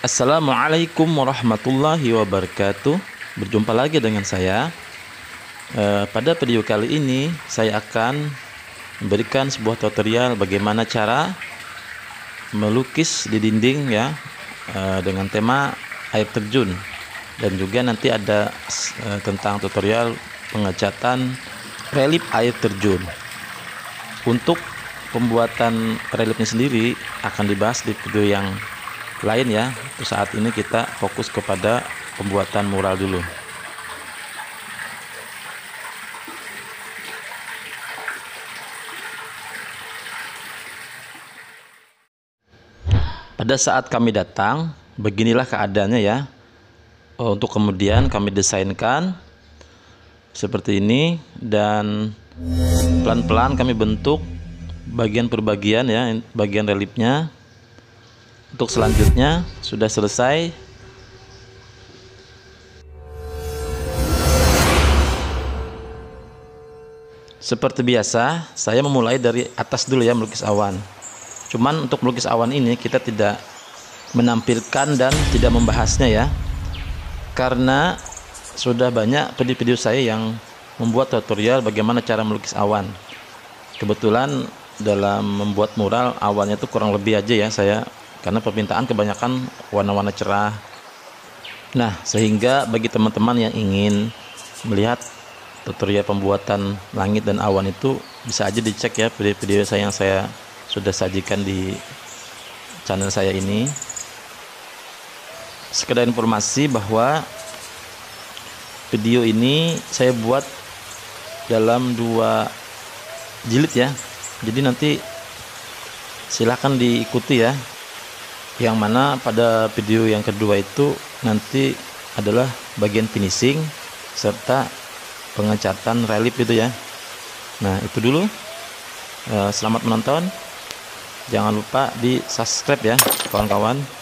Assalamualaikum warahmatullahi wabarakatuh. Berjumpa lagi dengan saya. Eh, pada video kali ini saya akan memberikan sebuah tutorial bagaimana cara melukis di dinding ya eh, dengan tema air terjun dan juga nanti ada eh, tentang tutorial pengecatan relip air terjun. Untuk pembuatan relipnya sendiri akan dibahas di video yang lain ya. Saat ini kita fokus kepada pembuatan mural dulu. Pada saat kami datang, beginilah keadaannya ya. Eh, untuk kemudian kami desainkan seperti ini dan pelan-pelan kami bentuk bagian perbagian ya, bagian reliefnya untuk selanjutnya sudah selesai seperti biasa saya memulai dari atas dulu ya melukis awan cuman untuk melukis awan ini kita tidak menampilkan dan tidak membahasnya ya karena sudah banyak video-video saya yang membuat tutorial bagaimana cara melukis awan kebetulan dalam membuat mural awannya itu kurang lebih aja ya saya karena permintaan kebanyakan warna-warna cerah. Nah, sehingga bagi teman-teman yang ingin melihat tutorial pembuatan langit dan awan itu bisa aja dicek ya video-video saya yang saya sudah sajikan di channel saya ini. Sekedar informasi bahwa video ini saya buat dalam dua jilid ya. Jadi nanti silahkan diikuti ya yang mana pada video yang kedua itu nanti adalah bagian finishing serta pengecatan relief itu ya nah itu dulu eh, selamat menonton jangan lupa di subscribe ya kawan-kawan